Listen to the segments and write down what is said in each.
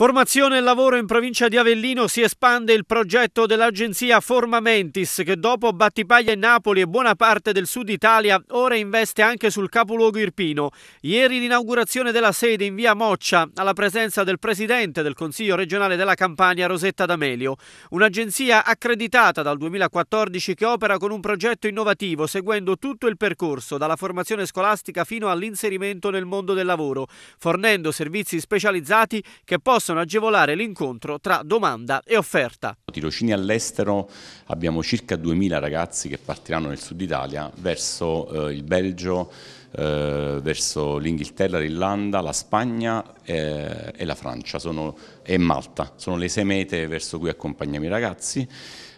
Formazione e lavoro in provincia di Avellino si espande il progetto dell'agenzia Formamentis che dopo Battipaglia e Napoli e buona parte del sud Italia ora investe anche sul capoluogo irpino. Ieri l'inaugurazione della sede in via Moccia alla presenza del presidente del Consiglio regionale della Campania Rosetta D'Amelio. Un'agenzia accreditata dal 2014 che opera con un progetto innovativo seguendo tutto il percorso dalla formazione scolastica fino all'inserimento nel mondo del lavoro fornendo servizi specializzati che possono possono agevolare l'incontro tra domanda e offerta. Tirocini all'estero abbiamo circa 2.000 ragazzi che partiranno nel sud Italia verso eh, il Belgio, eh, verso l'Inghilterra, l'Irlanda, la Spagna eh, e la Francia sono, e Malta. Sono le sei mete verso cui accompagniamo i ragazzi.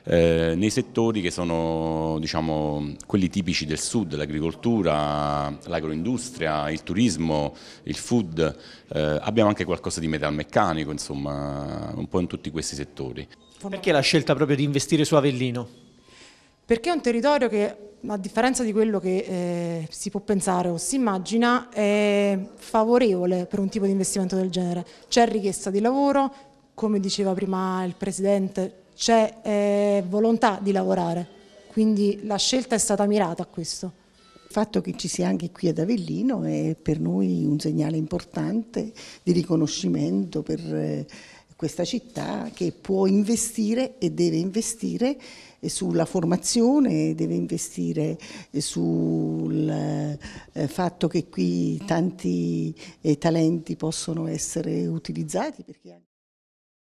Eh, nei settori che sono diciamo, quelli tipici del sud, l'agricoltura, l'agroindustria, il turismo, il food, eh, abbiamo anche qualcosa di metalmeccanico, insomma, un po' in tutti questi settori. Perché la scelta proprio di investire su Avellino? perché è un territorio che a differenza di quello che eh, si può pensare o si immagina, è favorevole per un tipo di investimento del genere. C'è richiesta di lavoro, come diceva prima il Presidente, c'è eh, volontà di lavorare, quindi la scelta è stata mirata a questo. Il fatto che ci sia anche qui ad Avellino è per noi un segnale importante di riconoscimento per... Eh, questa città che può investire e deve investire eh, sulla formazione, deve investire eh, sul eh, fatto che qui tanti talenti possono essere utilizzati.